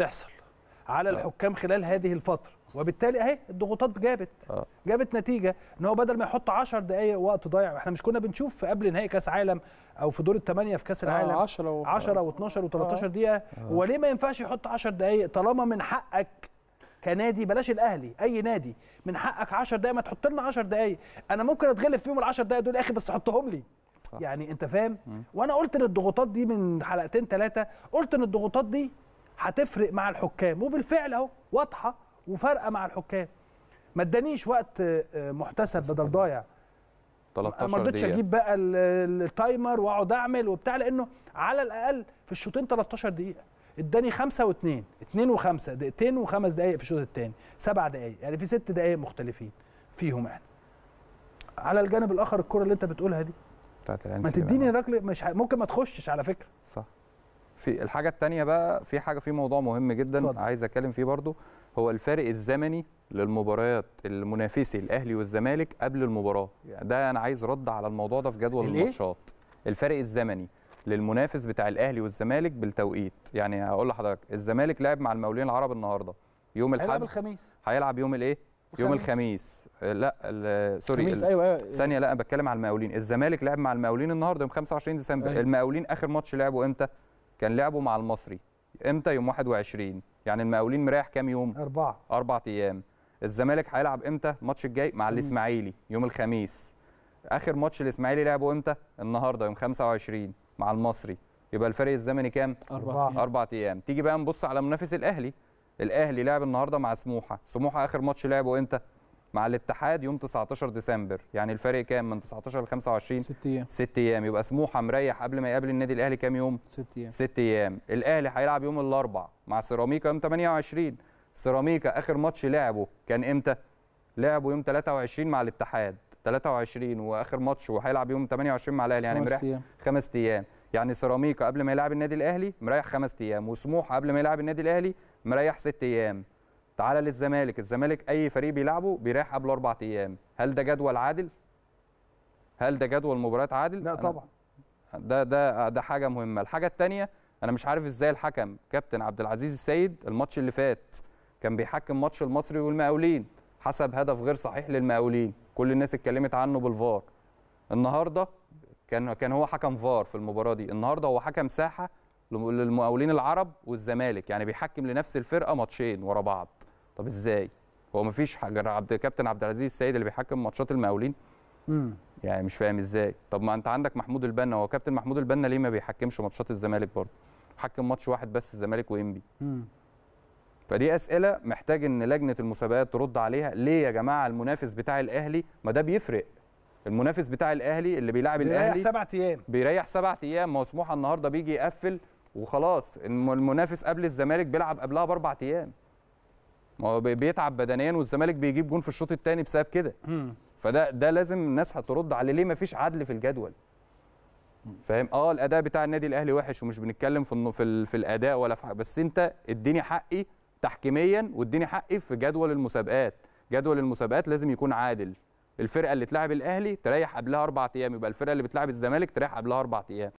بتحصل على الحكام خلال هذه الفتره وبالتالي اهي الضغوطات جابت آه. جابت نتيجه ان هو بدل ما يحط 10 دقائق وقت ضايع احنا مش كنا بنشوف قبل نهائي كاس عالم او في دور الثمانيه في كاس آه، العالم 10 10 و12 و13 دقيقه هو آه. ليه ما ينفعش يحط 10 دقائق طالما من حقك كنادي بلاش الاهلي اي نادي من حقك 10 دقائق ما تحط لنا 10 دقائق انا ممكن اتغلب فيهم ال 10 دقائق دول يا اخي بس حطهم لي يعني انت فاهم وانا قلت ان الضغوطات دي من حلقتين ثلاثه قلت ان الضغوطات دي هتفرق مع الحكام وبالفعل اهو واضحه وفارقه مع الحكام ما ادانيش وقت آه، آه، محتسب بدل ضايع 13 دقيقه ما رضيتش اجيب بقى التايمر واقعد اعمل وبتاع لانه على الاقل في الشوطين 13 دقيقه اداني 5 و2 2 و5 دقيقتين و5 دقائق في الشوط الثاني 7 دقائق يعني في 6 دقائق مختلفين فيهم احنا يعني. على الجانب الاخر الكره اللي انت بتقولها دي بتاعت ما تديني ركله مش ح... ممكن ما تخشش على فكره صح في الحاجه الثانيه بقى في حاجه في موضوع مهم جدا فضل. عايز اتكلم فيه برضو هو الفارق الزمني للمباريات المنافسه الاهلي والزمالك قبل المباراه يعني ده انا عايز رد على الموضوع ده في جدول الماتشات الفارق الزمني للمنافس بتاع الاهلي والزمالك بالتوقيت يعني هقول لحضرتك الزمالك لعب مع المقاولين العرب النهارده يوم الاحد هيلعب الخميس هيلعب يوم الايه يوم الخميس لا سوري الخميس ايوه ايوه ثانيه لا انا بتكلم على المقاولين الزمالك لعب مع المقاولين النهارده يوم 25 ديسمبر أيوة. المقاولين اخر ماتش لعبه امتى كان لعبه مع المصري امتى يوم 21 يعني المقاولين مريح كام يوم اربعه اربع ايام الزمالك هيلعب امتى الماتش الجاي مع الاسماعيلي يوم الخميس اخر ماتش الاسماعيلي لعبه امتى النهارده يوم 25 مع المصري يبقى الفرق الزمني كام أربعة أربعة ايام تيجي بقى نبص على منافس الاهلي الاهلي لعب النهارده مع سموحه سموحه اخر ماتش لعبه امتى مع الاتحاد يوم 19 ديسمبر يعني الفرق كام من 19 ل 25 6 ايام 6 ايام يبقى سموحه مريح قبل ما يقابل النادي الاهلي كام يوم 6 ايام 6 ايام الاهلي هيلعب يوم الاربعاء مع سيراميكا يوم 28 سيراميكا اخر ماتش لعبه كان امتى لعبه يوم 23 مع الاتحاد 23 واخر ماتش وهيلعب يوم 28 مع الاهلي يعني مريح خمس ايام يعني سيراميكا قبل ما يلعب النادي الاهلي مريح خمس ايام وسموحه قبل ما يلعب النادي الاهلي مريح ست ايام تعالى للزمالك الزمالك اي فريق بيلعبه بيريح قبل اربع ايام هل ده جدول عادل هل ده جدول مباريات عادل لا طبعا ده ده ده حاجه مهمه الحاجه الثانيه انا مش عارف ازاي الحكم كابتن عبد العزيز السيد الماتش اللي فات كان بيحكم ماتش المصري والمقاولين حسب هدف غير صحيح للمقاولين كل الناس اتكلمت عنه بالفار النهارده كان كان هو حكم فار في المباراه دي النهارده هو حكم ساحه للمقاولين العرب والزمالك يعني بيحكم لنفس الفرقه ماتشين ورا بعض طب ازاي هو مفيش حاجه عبد الكابتن عبد العزيز السيد اللي بيحكم ماتشات المقاولين يعني مش فاهم ازاي طب ما انت عندك محمود البنا هو كابتن محمود البنا ليه ما بيحكمش ماتشات الزمالك برضه حكم ماتش واحد بس الزمالك وانبي فدي اسئله محتاج ان لجنه المسابقات ترد عليها ليه يا جماعه المنافس بتاع الاهلي ما ده بيفرق المنافس بتاع الاهلي اللي بيلاعب الاهلي بيريح سبع ايام بيريح سبع ايام ما هو سموحه النهارده بيجي يقفل وخلاص المنافس قبل الزمالك بيلعب قبلها باربع ايام ما هو بيتعب بدنيا والزمالك بيجيب جون في الشوط الثاني بسبب كده فده ده لازم الناس هترد على ليه ما فيش عدل في الجدول فاهم اه الاداء بتاع النادي الاهلي وحش ومش بنتكلم في في, في الاداء ولا في حق. بس انت اديني حقي تحكيميا واديني حقي في جدول المسابقات جدول المسابقات لازم يكون عادل الفرقه اللي تلعب الاهلي تريح قبلها اربع ايام يبقى الفرقه اللي بتلعب الزمالك تريح قبلها اربع ايام